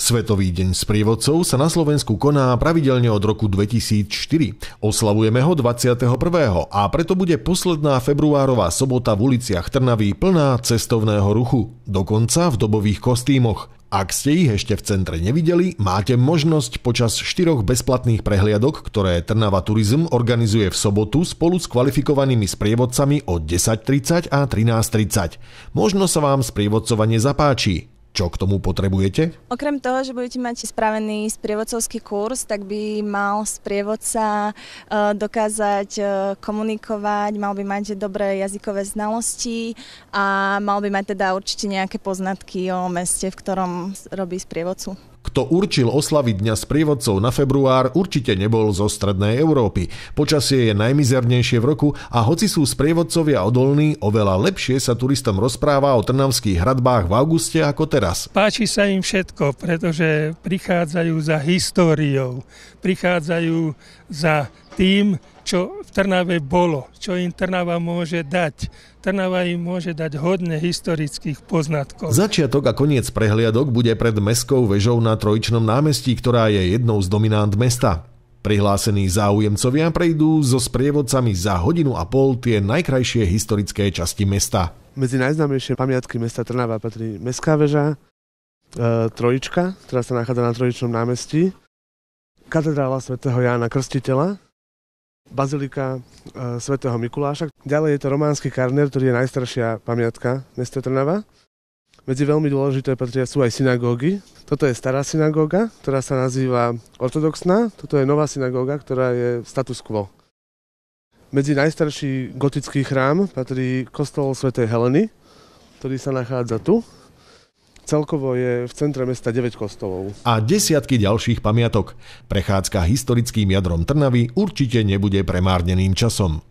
Svetový deň sprievodcov sa na Slovensku koná pravidelne od roku 2004. Oslavujeme ho 21. a preto bude posledná februárová sobota v uliciach Trnavy plná cestovného ruchu, dokonca v dobových kostýmoch. Ak ste ich ešte v centre nevideli, máte možnosť počas štyroch bezplatných prehliadok, ktoré Trnava Turizm organizuje v sobotu spolu s kvalifikovanými sprievodcami o 10.30 a 13.30. Možno sa vám sprievodcovanie zapáči. Čo k tomu potrebujete? Okrem toho, že budete mať spravený sprievodcovský kurz, tak by mal sprievodca eh, dokázať eh, komunikovať, mal by mať dobré jazykové znalosti a mal by mať teda určite nejaké poznatky o meste, v ktorom robí sprievodcu. Kto určil oslavy dňa s prievodcov na február, určite nebol zo strednej Európy. Počasie je najmizernejšie v roku a hoci sú sprievodcovia odolní, oveľa lepšie sa turistom rozpráva o trnavských hradbách v auguste ako teraz. Páči sa im všetko, pretože prichádzajú za históriou, prichádzajú za tým, čo v Trnave bolo, čo im Trnava môže dať. Trnava im môže dať hodne historických poznatkov. Začiatok a koniec prehliadok bude pred mestskou vežou na Trojičnom námestí, ktorá je jednou z dominant mesta. Prihlásení záujemcovia prejdú so sprievodcami za hodinu a pol tie najkrajšie historické časti mesta. Medzi najznámejšie pamiatky mesta Trnava patrí Mestská väža, e, Trojička, ktorá sa nachádza na Trojičnom námestí, katedrála svätého Jána Krstiteľa, bazilika e, svätého Mikuláša. Ďalej je to románsky karner, ktorý je najstaršia pamiatka mesta Trnava. Medzi veľmi dôležité patria sú aj synagógy. Toto je stará synagóga, ktorá sa nazýva ortodoxná. Toto je nová synagóga, ktorá je status quo. Medzi najstarší gotický chrám patrí kostol svätej Heleny, ktorý sa nachádza tu, Celkovo je v centre mesta 9 kostolov. A desiatky ďalších pamiatok. Prechádzka historickým jadrom Trnavy určite nebude premárneným časom.